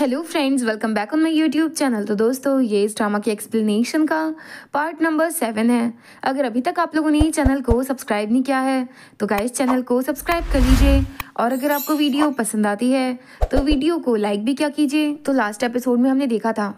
hello friends welcome back on my YouTube channel तो दोस्तों ये इस ड्रामा की एक्सप्लेनेशन का पार्ट नंबर सेवन है अगर अभी तक आप लोगों ने चैनल को सब्सक्राइब नहीं किया है तो क्या चैनल को सब्सक्राइब कर लीजिए और अगर आपको वीडियो पसंद आती है तो वीडियो को लाइक भी क्या कीजिए तो लास्ट एपिसोड में हमने देखा था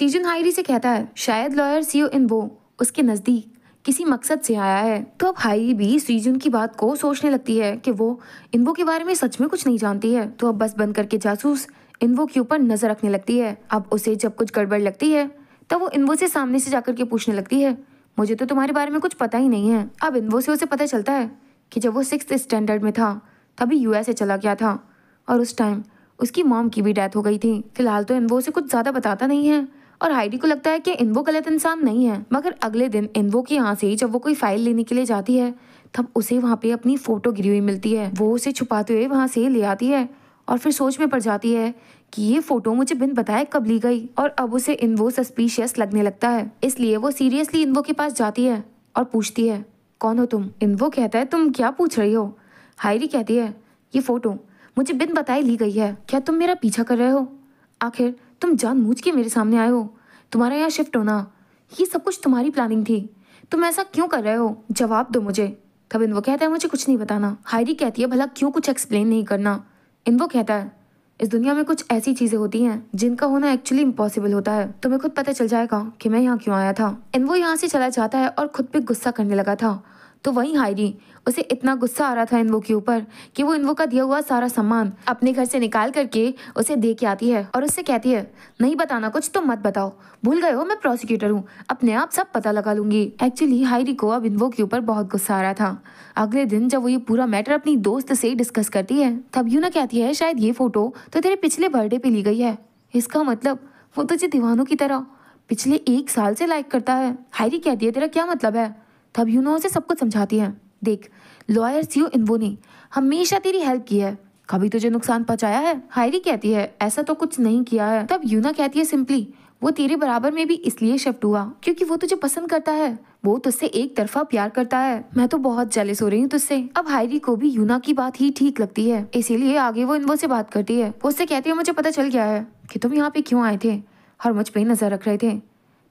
सीजन हायरी से कहता है शायद लॉयर सी इन वो उसके नज़दीक किसी मकसद से आया है तो अब हाई भी सीजन की बात को सोचने लगती है कि वो इनवो के बारे में सच में कुछ नहीं जानती है तो अब बस बंद करके जासूस इन्वो के ऊपर नजर रखने लगती है अब उसे जब कुछ गड़बड़ लगती है तो वो इन्वो से सामने से जाकर के पूछने लगती है मुझे तो तुम्हारे बारे में कुछ पता ही नहीं है अब इन्वो से उसे पता चलता है कि जब वो सिक्स स्टैंडर्ड में था तभी यूएसए चला गया था और उस टाइम उसकी मॉम की भी डेथ हो गई थी फिलहाल तो इन्वो से कुछ ज़्यादा बताता नहीं है और हाइडी को लगता है कि इन्वो गलत इंसान नहीं है मगर अगले दिन इन्वो के यहाँ से ही जब वो कोई फाइल लेने के लिए जाती है तब उसे वहाँ पे अपनी फोटो गिरी हुई मिलती है वो उसे छुपाते हुए वहाँ से ले आती है और फिर सोच में पड़ जाती है कि ये फोटो मुझे बिन बताए कब ली गई और अब उसे इन्वो सस्पिशियस लगने लगता है इसलिए वो सीरियसली इन्वो के पास जाती है और पूछती है कौन हो तुम इन्वो कहता है तुम क्या पूछ रही हो हायरी कहती है ये फोटो मुझे बिन बताए ली गई है क्या तुम मेरा पीछा कर रहे हो आखिर तुम जान मूझ के मेरे सामने आए हो तुम्हारा यहाँ शिफ्ट होना ये सब कुछ तुम्हारी प्लानिंग थी तुम ऐसा क्यों कर रहे हो जवाब दो मुझे तब इन्वो कहता है मुझे कुछ नहीं बताना हायरी कहती है भला क्यों कुछ एक्सप्लेन नहीं करना इनवो कहता है इस दुनिया में कुछ ऐसी चीज़ें होती हैं जिनका होना एक्चुअली इम्पॉसिबल होता है तुम्हें खुद पता चल जाएगा कि मैं यहाँ क्यों आया था इनवो यहाँ से चला जाता है और खुद पे गुस्सा करने लगा था तो वहीं हायरी उसे इतना गुस्सा आ रहा था इन्वो के ऊपर कि वो इन्वो का दिया हुआ सारा सामान अपने घर से निकाल करके उसे दे के आती है और उससे कहती है नहीं बताना कुछ तो मत बताओ भूल गए हो मैं प्रोसिक्यूटर हूँ अपने आप सब पता लगा लूंगी एक्चुअली हायरी को अब इन्वो के ऊपर बहुत गुस्सा आ रहा था अगले दिन जब वो ये पूरा मैटर अपनी दोस्त से डिस्कस करती है तब यूना कहती है शायद ये फोटो तो तेरे पिछले बर्थडे पे ली गई है इसका मतलब वो तुझे दीवानों की तरह पिछले एक साल से लाइक करता है हायरी कहती है तेरा क्या मतलब है तब यूनो उसे सब कुछ समझाती है देख लॉयर सीओ इन्वो ने हमेशा तेरी हेल्प की है कभी तुझे नुकसान पहुंचाया है हायरी कहती है ऐसा तो कुछ नहीं किया है तब यूना कहती है सिंपली वो तेरे बराबर में भी इसलिए शिफ्ट हुआ क्योंकि वो तुझे पसंद करता है वो तुझसे एक तरफा प्यार करता है मैं तो बहुत जलिस हो रही हूँ तुझसे अब हायरी को भी यूना की बात ही ठीक लगती है इसीलिए आगे वो इनवो से बात करती है वो उससे कहती है मुझे पता चल गया है कि तुम यहाँ पे क्यों आए थे और मुझ पर नजर रख रहे थे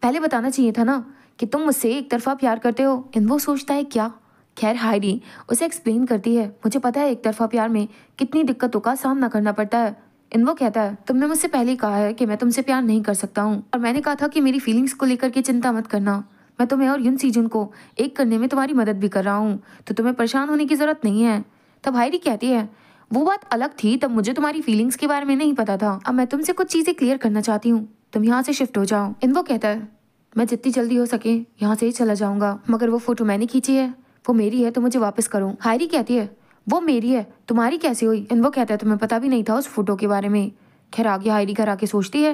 पहले बताना चाहिए था ना कि तुम मुझसे एक तरफा प्यार करते हो इन वो सोचता है क्या खैर हायरी उसे एक्सप्लेन करती है मुझे पता है एक तरफा प्यार में कितनी दिक्कतों का सामना करना पड़ता है इन वो कहता है तुमने मुझसे पहले कहा है कि मैं तुमसे प्यार नहीं कर सकता हूँ और मैंने कहा था कि मेरी फीलिंग्स को लेकर के चिंता मत करना मैं तुम्हें और यून सीजन को एक करने में तुम्हारी मदद भी कर रहा हूँ तो तुम्हें परेशान होने की ज़रूरत नहीं है तब हायरी कहती है वो बात अलग थी तब मुझे तुम्हारी फीलिंग्स के बारे में नहीं पता था अब मैं तुमसे कुछ चीज़ें क्लियर करना चाहती हूँ तुम यहाँ से शिफ्ट हो जाओ इन वो कहता है मैं जितनी जल्दी हो सके यहाँ से ही चला जाऊंगा मगर वो फोटो मैंने खींची है वो मेरी है तो मुझे वापस करो हायरी कहती है वो मेरी है तुम्हारी कैसे हुई एंड वो कहता है तुम्हें पता भी नहीं था उस फोटो के बारे में खैर आगे हायरी घर आके सोचती है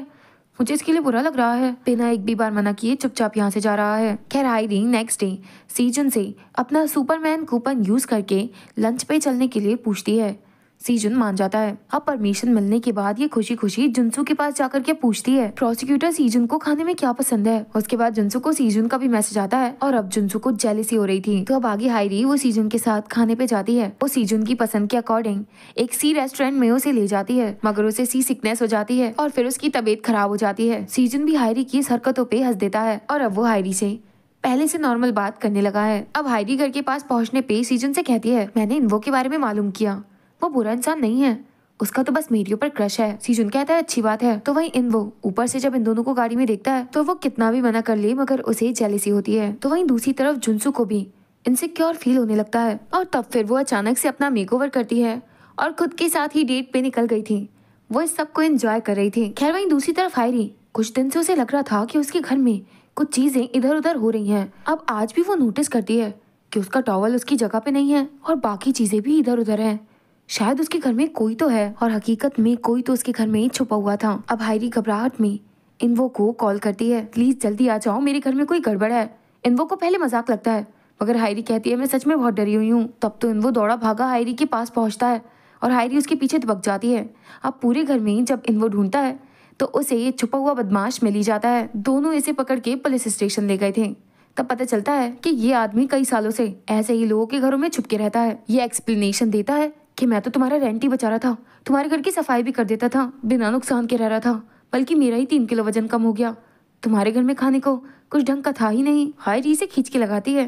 मुझे इसके लिए बुरा लग रहा है बिना एक भी बार मना किए चुपचाप यहाँ से जा रहा है खैर हायरी नेक्स्ट डे सीजन से अपना सुपरमैन कूपन यूज करके लंच पे चलने के लिए पूछती है सीजुन मान जाता है अब परमिशन मिलने के बाद ये खुशी खुशी जुनसू के पास जाकर के पूछती है प्रोसिक्यूटर सीजुन को खाने में क्या पसंद है उसके बाद जुनसू को सीजुन का भी मैसेज आता है और अब जुनसू को जेलिसी हो रही थी तो अब आगे हायरी वो सीजुन के साथ खाने पे जाती है वो सीजुन की पसंद के अकॉर्डिंग एक सी रेस्टोरेंट में उसे ले जाती है मगर उसे सी सिकनेस हो जाती है और फिर उसकी तबीयत खराब हो जाती है सीजुन भी हायरी की इस हरकतों पे हंस देता है और अब वो हायरी से पहले से नॉर्मल बात करने लगा है अब हायरी घर के पास पहुंचने पे सीजन से कहती है मैंने इन्वो के बारे में मालूम किया वो बुरा इंसान नहीं है उसका तो बस मेरी ऊपर क्रश है सीजुन कहता है अच्छी बात है तो वही इन वो ऊपर से जब इन दोनों को गाड़ी में देखता है तो वो कितना भी मना कर ले मगर उसे जेलिसी होती है तो वही दूसरी तरफ जुनसू को भी इनसिक्योर फील होने लगता है और तब फिर वो अचानक से अपना मेकओवर करती है और खुद के साथ ही डेट पे निकल गई थी वो इस सबको एंजॉय कर रही थी खैर वही दूसरी तरफ हायरी कुछ दिन से उसे लग रहा था कि उसके घर में कुछ चीजें इधर उधर हो रही हैं अब आज भी वो नोटिस करती है कि उसका टॉवल उसकी जगह पे नहीं है और बाकी चीजें भी इधर उधर हैं शायद उसके घर में कोई तो है और हकीकत में कोई तो उसके घर में ही छुपा हुआ था अब हायरी घबराहट में इनवो को कॉल करती है प्लीज जल्दी आ जाओ मेरे घर में कोई गड़बड़ है इनवो को पहले मजाक लगता है मगर हायरी कहती है मैं सच में बहुत डरी हुई हूँ तब तो इनवो दौड़ा भागा हायरी के पास पहुँचता है और हायरी उसके पीछे दबक जाती है अब पूरे घर में जब इनवो ढूंढता है तो उसे ये छुपा हुआ बदमाश मिल ही जाता है दोनों इसे पकड़ के पुलिस स्टेशन ले गए थे तब पता चलता है कि ये आदमी कई सालों से ऐसे ही लोगों के घरों में छुपके रहता है ये एक्सप्लेनेशन देता है कि मैं तो तुम्हारा रेंट ही बचा रहा था तुम्हारे घर की सफाई भी कर देता था बिना नुकसान के रह रहा था बल्कि मेरा ही तीन किलो वजन कम हो गया तुम्हारे घर में खाने को कुछ ढंग का था ही नहीं हायरी इसे खींच के लगाती है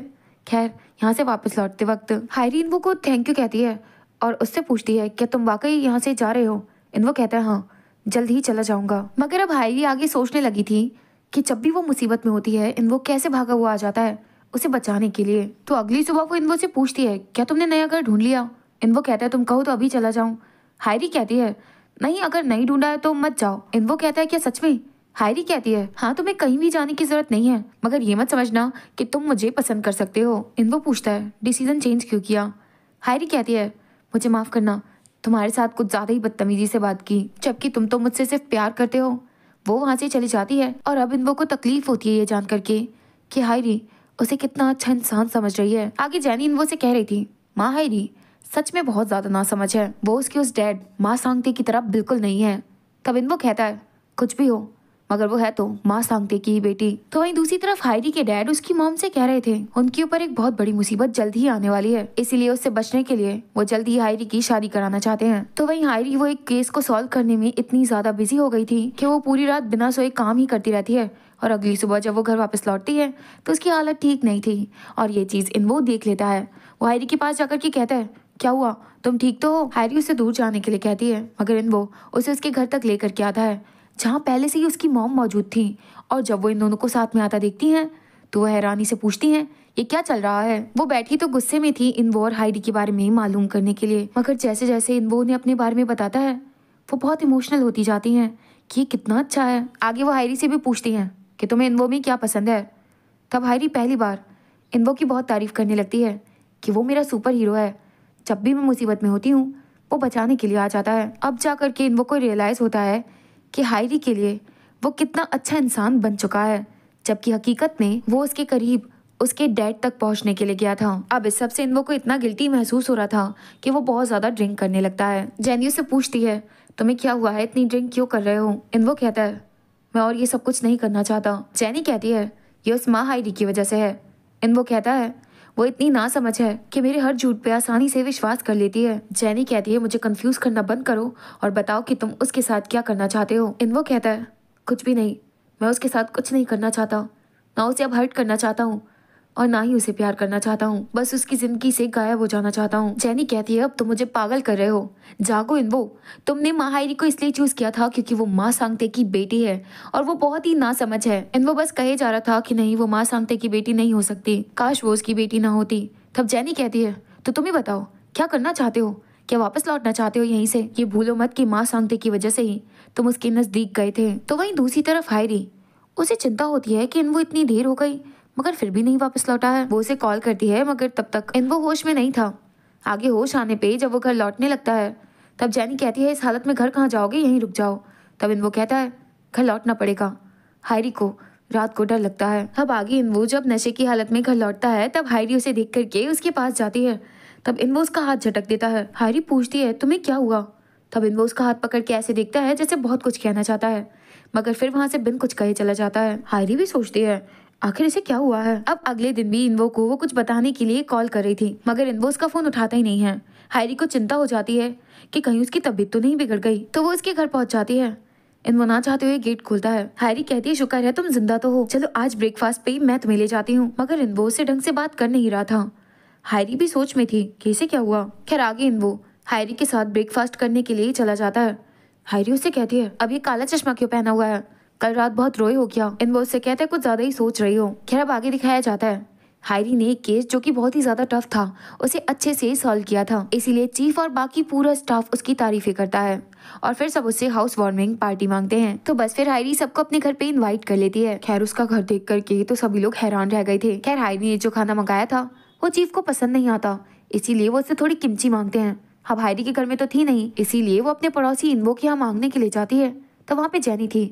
खैर यहाँ से वापस लौटते वक्त हायरी वो को थैंक यू कहती है और उससे पूछती है क्या तुम वाकई यहाँ से जा रहे हो वो कहता है हाँ जल्द ही चला जाऊंगा मगर अब हायरी आगे सोचने लगी थी कि जब भी वो मुसीबत में होती है वो कैसे भागा हुआ आ जाता है उसे बचाने के लिए तो अगली सुबह वो वो से पूछती है क्या तुमने नया घर ढूंढ लिया इन वो कहता है तुम कहो तो अभी चला जाऊँ हायरी कहती है नहीं अगर नहीं ढूंढा है तो मत जाओ इन वो कहता है क्या सच में हायरी कहती है हाँ तुम्हें कहीं भी जाने की जरूरत नहीं है मगर ये मत समझना कि तुम मुझे पसंद कर सकते हो इन वो पूछता है डिसीजन चेंज क्यों किया हायरी कहती है मुझे माफ़ करना तुम्हारे साथ कुछ ज़्यादा ही बदतमीजी से बात की जबकि तुम तो मुझसे सिर्फ प्यार करते हो वो वहाँ से चली जाती है और अब इनवो को तकलीफ होती है ये जान करके कि हायरी उसे कितना अच्छा इंसान समझ रही है आगे जैनी इनवो से कह रही थी माँ हायरी सच में बहुत ज़्यादा ना समझ है वो उसकी उस डैड माँ सांगते की तरफ बिल्कुल नहीं है इन वो कहता है कुछ भी हो मगर वो है तो माँ सांगते की ही बेटी तो वहीं दूसरी तरफ हायरी के डैड उसकी मॉम से कह रहे थे उनके ऊपर एक बहुत बड़ी मुसीबत जल्द ही आने वाली है इसीलिए उससे बचने के लिए वो जल्द ही हायरी की शादी कराना चाहते हैं तो वहीं हायरी वो एक केस को सॉल्व करने में इतनी ज्यादा बिजी हो गई थी कि वो पूरी रात बिना सोए काम ही करती रहती है और अगली सुबह जब वो घर वापस लौटती है तो उसकी हालत ठीक नहीं थी और ये चीज़ इन वो देख लेता है वो हायरी के पास जाकर के कहता है क्या हुआ तुम ठीक तो हो हैरी उसे दूर जाने के लिए कहती है मगर इन वो उसे उसके घर तक लेकर के आता है जहाँ पहले से ही उसकी मॉम मौजूद थी और जब वो इन दोनों को साथ में आता देखती हैं तो वह हैरानी से पूछती हैं ये क्या चल रहा है वो बैठी तो गुस्से में थी इन वो और हाइडी के बारे में ही मालूम करने के लिए मगर जैसे जैसे इन वो उन्हें अपने बारे में बताता है वो बहुत इमोशनल होती जाती हैं कि ये कितना अच्छा है आगे वो हायरी से भी पूछती हैं कि तुम्हें इन वो में क्या पसंद है तब हायरी पहली बार इन वो की बहुत तारीफ करने लगती है कि वो मेरा सुपर हीरो है जब भी मैं मुसीबत में होती हूँ वो बचाने के लिए आ जाता है अब जा करके इन वो को रियलाइज़ होता है कि हायरी के लिए वो कितना अच्छा इंसान बन चुका है जबकि हकीकत में वो उसके करीब उसके डैड तक पहुंचने के लिए गया था अब इस सबसे वो को इतना गिल्टी महसूस हो रहा था कि वो बहुत ज़्यादा ड्रिंक करने लगता है जैनियो से पूछती है तुम्हें क्या हुआ है इतनी ड्रिंक क्यों कर रहे हो इन वो कहता है मैं और ये सब कुछ नहीं करना चाहता जैनी कहती है ये उस माँ हायरी की वजह से है इन वो कहता है वो इतनी ना समझ है कि मेरे हर झूठ पे आसानी से विश्वास कर लेती है जैनी कहती है मुझे कंफ्यूज करना बंद करो और बताओ कि तुम उसके साथ क्या करना चाहते हो इनवो कहता है कुछ भी नहीं मैं उसके साथ कुछ नहीं करना चाहता ना उसे अब हर्ट करना चाहता हूँ और ना ही उसे प्यार करना चाहता हूँ बस उसकी जिंदगी से गायब हो जाना चाहता हूँ जैनी कहती है अब तुम तो मुझे पागल कर रहे हो जागो इनवो तुमने माहिरी को इसलिए चूज किया था क्योंकि वो माँ सांगते की बेटी है और वो बहुत ही ना समझ है इनवो बस कहे जा रहा था कि नहीं वो माँ सांगते की बेटी नहीं हो सकती काश वो उसकी बेटी ना होती तब जैनी कहती है तो तुम ही बताओ क्या करना चाहते हो क्या वापस लौटना चाहते हो यहीं से ये भूलो मत की माँ सांगते की वजह से ही तुम उसके नज़दीक गए थे तो वहीं दूसरी तरफ हायरी उसे चिंता होती है कि इनवो इतनी देर हो गई मगर फिर भी नहीं वापस लौटा है वो उसे कॉल करती है मगर तब तक इन वो होश में नहीं था आगे होश आने पे जब वो घर लौटने लगता है तब जैनी कहती है इस हालत में घर कहाँ जाओगे यहीं रुक जाओ तब वो कहता है घर लौटना पड़ेगा हायरी को रात को डर लगता है तब आगे वो जब नशे की हालत में घर लौटता है तब हायरी उसे देख करके उसके पास जाती है तब इन वो उसका हाथ झटक देता है हायरी पूछती है तुम्हें क्या हुआ तब इन वो उसका हाथ पकड़ के ऐसे देखता है जैसे बहुत कुछ कहना चाहता है मगर फिर वहां से बिन कुछ कहे चला जाता है हायरी भी सोचती है आखिर इसे क्या हुआ है अब अगले दिन भी इनवो को वो कुछ बताने के लिए कॉल कर रही थी मगर इनवो उसका फोन उठाता ही नहीं है हैरी को चिंता हो जाती है कि कहीं उसकी तबीयत तो नहीं बिगड़ गई तो वो उसके घर पहुंच जाती है इनवो ना चाहते हुए गेट खोलता है हैरी कहती है शुक्र है तुम जिंदा तो हो चलो आज ब्रेकफास्ट पे मैं तुम्हें ले जाती हूँ मगर इनवो उसे ढंग से बात कर नहीं रहा था हैरी भी सोच में थी कि इसे क्या हुआ खैर आगे इनवो हैरी के साथ ब्रेकफास्ट करने के लिए चला जाता है हैरी उसे कहती है अब ये काला चश्मा क्यों पहना हुआ है कल रात बहुत रोए हो क्या इन वो उससे कहते हैं कुछ ज़्यादा ही सोच रही हो खैर अब आगे दिखाया जाता है हायरी ने एक केस जो कि बहुत ही ज़्यादा टफ था उसे अच्छे से सॉल्व किया था इसीलिए चीफ और बाकी पूरा स्टाफ उसकी तारीफें करता है और फिर सब उससे हाउस वार्मिंग पार्टी मांगते हैं तो बस फिर हायरी सबको अपने घर पे इनवाइट कर लेती है खैर उसका घर देख करके तो सभी लोग हैरान रह गए थे खैर हायरी ने जो खाना मंगाया था वो चीफ को पसंद नहीं आता इसीलिए वो उससे थोड़ी किमची मांगते हैं अब हायरी के घर में तो थी नहीं इसीलिए वो अपने पड़ोसी इनवो के यहाँ मांगने के लिए जाती है तो वहाँ पे जैनी थी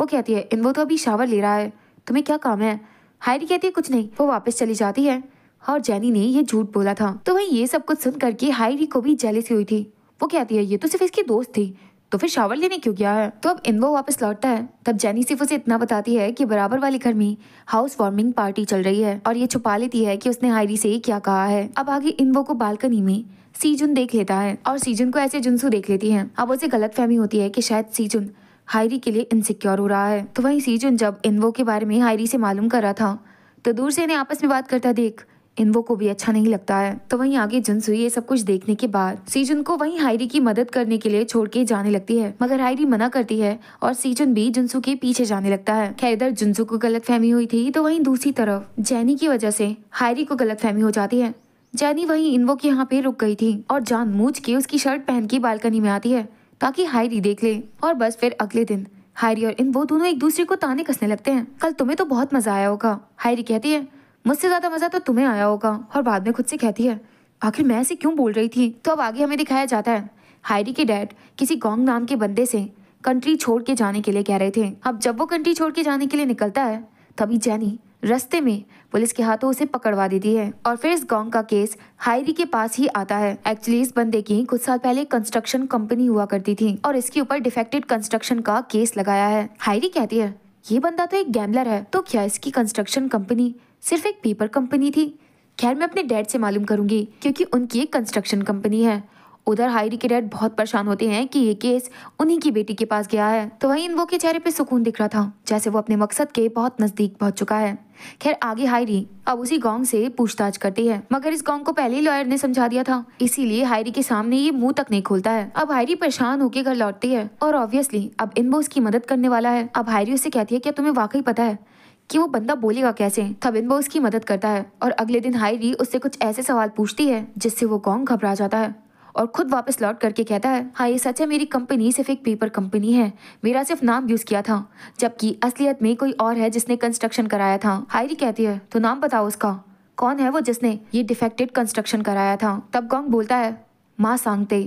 वो कहती है इन वो तो अभी शावर ले रहा है तुम्हें क्या काम है हायरी कहती है कुछ नहीं वो वापस चली जाती है और जैनी ने ये झूठ बोला था तो वही ये सब कुछ सुन करके हायरी को भी जेलिस हुई थी वो कहती है ये तो सिर्फ इसकी दोस्त थी तो फिर शावर लेने क्यों गया है तो अब इनवो वापस लौटता है तब जैनी सिर्फ उसे इतना बताती है कि बराबर वाले घर में हाउस वार्मिंग पार्टी चल रही है और ये छुपा लेती है कि उसने हायरी से क्या कहा है अब आगे इनवो को बालकनी में सीजुन देख लेता है और सीजुन को ऐसे जुनसू देख लेती है अब उसे गलत फहमी होती है कि शायद सीजुन हायरी के लिए इनसिक्योर हो रहा है तो वहीं सीजन जब इनवो के बारे में हायरी से मालूम कर रहा था तो दूर से इन्हें आपस में बात करता देख इनवो को भी अच्छा नहीं लगता है तो वहीं आगे जुनसुई ये सब कुछ देखने के बाद सीजन को वहीं हायरी की मदद करने के लिए छोड़ के जाने लगती है मगर हायरी मना करती है और सीजन भी जुनसु के पीछे जाने लगता है खैर इधर जुनसु को गलत फहमी हुई थी तो वहीं दूसरी तरफ जैनी की वजह से हायरी को गलत फहमी हो जाती है जैनी वहीं इनवो के यहाँ पे रुक गई थी और मूझ के उसकी शर्ट पहन के बालकनी में आती है ताकि हायरी देख ले और बस फिर अगले दिन हायरी और इन वो दोनों एक दूसरे को ताने कसने लगते हैं कल तुम्हें तो बहुत मजा आया होगा हायरी कहती है मुझसे ज्यादा मजा तो तुम्हें आया होगा और बाद में खुद से कहती है आखिर मैं ऐसे क्यों बोल रही थी तो अब आगे हमें दिखाया जाता है हायरी के डैड किसी गोंग नाम के बंदे से कंट्री छोड़ के जाने के लिए कह रहे थे अब जब वो कंट्री छोड़ के जाने के लिए निकलता है तभी जैनी रस्ते में पुलिस के हाथों उसे पकड़वा देती है और फिर इस गॉन्ग का केस हायरी के पास ही आता है एक्चुअली इस बंदे की कुछ साल पहले कंस्ट्रक्शन कंपनी हुआ करती थी और इसके ऊपर डिफेक्टेड कंस्ट्रक्शन का केस लगाया है हायरी कहती है ये बंदा तो एक गैम्बलर है तो क्या इसकी कंस्ट्रक्शन कंपनी सिर्फ एक पेपर कंपनी थी खैर मैं अपने डैड से मालूम करूंगी क्योंकि उनकी एक कंस्ट्रक्शन कंपनी है उधर हायरी के डैड बहुत परेशान होते हैं कि ये केस उन्हीं की बेटी के पास गया है तो वहीं इनवो के चेहरे पे सुकून दिख रहा था जैसे वो अपने मकसद के बहुत नजदीक पहुंच चुका है खैर आगे हायरी अब उसी गांव से पूछताछ करती है मगर इस गांव को पहले ही लॉयर ने समझा दिया था इसीलिए हायरी के सामने ये मुंह तक नहीं खोलता है अब हायरी परेशान होकर घर लौटती है और ऑब्वियसली अब इनबो उसकी मदद करने वाला है अब हायरी उससे कहती है क्या तुम्हें वाकई पता है कि वो बंदा बोलेगा कैसे तब इनबो उसकी मदद करता है और अगले दिन हायरी उससे कुछ ऐसे सवाल पूछती है जिससे वो गोंग घबरा जाता है और खुद वापस लौट करके कहता है हाँ ये सच है मेरी कंपनी सिर्फ एक पेपर कंपनी है मेरा सिर्फ नाम यूज किया था जबकि असलियत में कोई और है जिसने कंस्ट्रक्शन कराया था हायरी कहती है तो नाम बताओ उसका कौन है वो जिसने ये डिफेक्टेड कंस्ट्रक्शन कराया था तब गोंग बोलता है माँ सांगते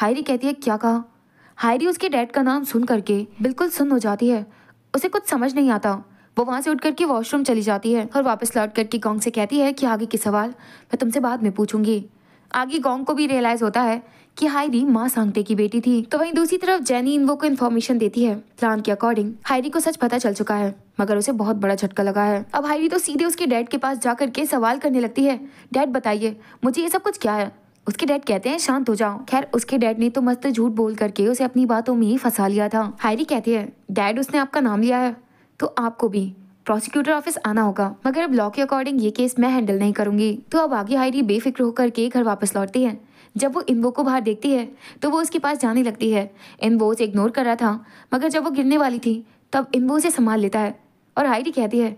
हायरी कहती है क्या कहा हायरी उसके डैड का नाम सुन करके बिल्कुल सुन हो जाती है उसे कुछ समझ नहीं आता वो वहाँ से उठ करके वॉशरूम चली जाती है और वापस लौट करके गोंग से कहती है कि आगे के सवाल मैं तुमसे बाद में पूछूंगी आगे गोंग को भी रियलाइज होता है कि हायरी माँ सांगटे की बेटी थी तो वहीं दूसरी तरफ जैनी इनवो को इन्फॉर्मेशन देती है प्लान के अकॉर्डिंग हायरी को सच पता चल चुका है मगर उसे बहुत बड़ा झटका लगा है अब हायरी तो सीधे उसके डैड के पास जाकर के सवाल करने लगती है डैड बताइए मुझे ये सब कुछ क्या है उसके डैड कहते हैं शांत हो जाओ खैर उसके डैड ने तो मस्त झूठ बोल करके उसे अपनी बातों में ही फंसा लिया था हायरी कहती है डैड उसने आपका नाम लिया है तो आपको भी प्रोसिक्यूटर ऑफिस आना होगा मगर अब लॉ के अकॉर्डिंग ये केस मैं हैंडल नहीं करूंगी तो अब आगे हायरी बेफिक्र होकर के घर वापस लौटती है जब वो इनवो को बाहर देखती है तो वो उसके पास जाने लगती है इनवो उसे इग्नोर कर रहा था मगर जब वो गिरने वाली थी तब इनवो उसे संभाल लेता है और हायरी कहती है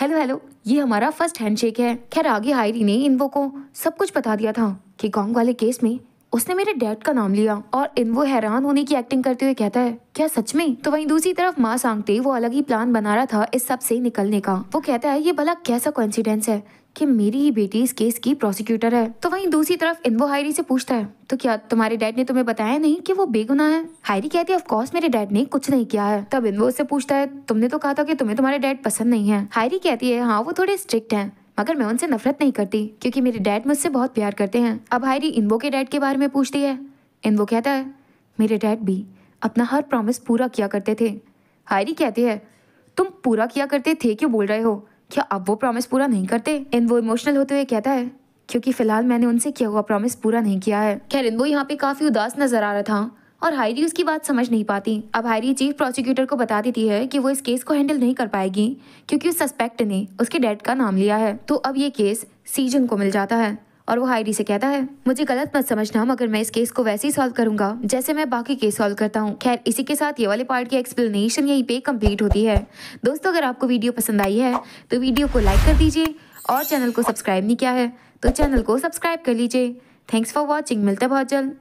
हेलो हेलो ये हमारा फर्स्ट हैंडशेक है खैर आगे हायरी ने इनवो को सब कुछ बता दिया था कि गोंग वाले केस में उसने मेरे डैड का नाम लिया और इन वो हैरान होने की एक्टिंग करते हुए कहता है क्या सच में तो वहीं दूसरी तरफ माँ सांगते वो अलग ही प्लान बना रहा था इस सब से निकलने का वो कहता है ये भला कैसा कोइंसिडेंस है कि मेरी ही बेटी इस केस की प्रोसिक्यूटर है तो वहीं दूसरी तरफ इनवो हायरी से पूछता है तो क्या तुम्हारे डैड ने तुम्हें बताया नहीं कि वो बेगुनाह है हायरी कहती है कोर्स मेरे डैड ने कुछ नहीं किया है तब इनवो उससे पूछता है तुमने तो कहा था कि तुम्हें तुम्हारे डैड पसंद नहीं है हायरी कहती है हाँ वो थोड़े स्ट्रिक्ट हैं मगर मैं उनसे नफरत नहीं करती क्योंकि मेरे डैड मुझसे बहुत प्यार करते हैं अब हायरी इनवो के डैड के बारे में पूछती है इनवो कहता है मेरे डैड भी अपना हर प्रॉमिस पूरा किया करते थे हायरी कहती है तुम पूरा किया करते थे क्यों बोल रहे हो क्या अब वो प्रॉमिस पूरा नहीं करते इनवो इमोशनल होते हुए कहता है क्योंकि फिलहाल मैंने उनसे किया हुआ प्रॉमिस पूरा नहीं किया है खैर इनवो यहाँ पे काफ़ी उदास नजर आ रहा था और हायरी उसकी बात समझ नहीं पाती अब हायरी चीफ प्रोसिक्यूटर को बता देती है कि वो इस केस को हैंडल नहीं कर पाएगी क्योंकि उस सस्पेक्ट ने उसके डैड का नाम लिया है तो अब ये केस सीजन को मिल जाता है और वो हायरी से कहता है मुझे गलत मत समझना मगर मैं इस केस को वैसे ही सॉल्व करूंगा जैसे मैं बाकी केस सॉल्व करता हूँ खैर इसी के साथ ये वाले पार्ट की एक्सप्लेनेशन यहीं पे कंप्लीट होती है दोस्तों अगर आपको वीडियो पसंद आई है तो वीडियो को लाइक कर दीजिए और चैनल को सब्सक्राइब नहीं किया है तो चैनल को सब्सक्राइब कर लीजिए थैंक्स फॉर वॉचिंग मिलते बहुत जल्द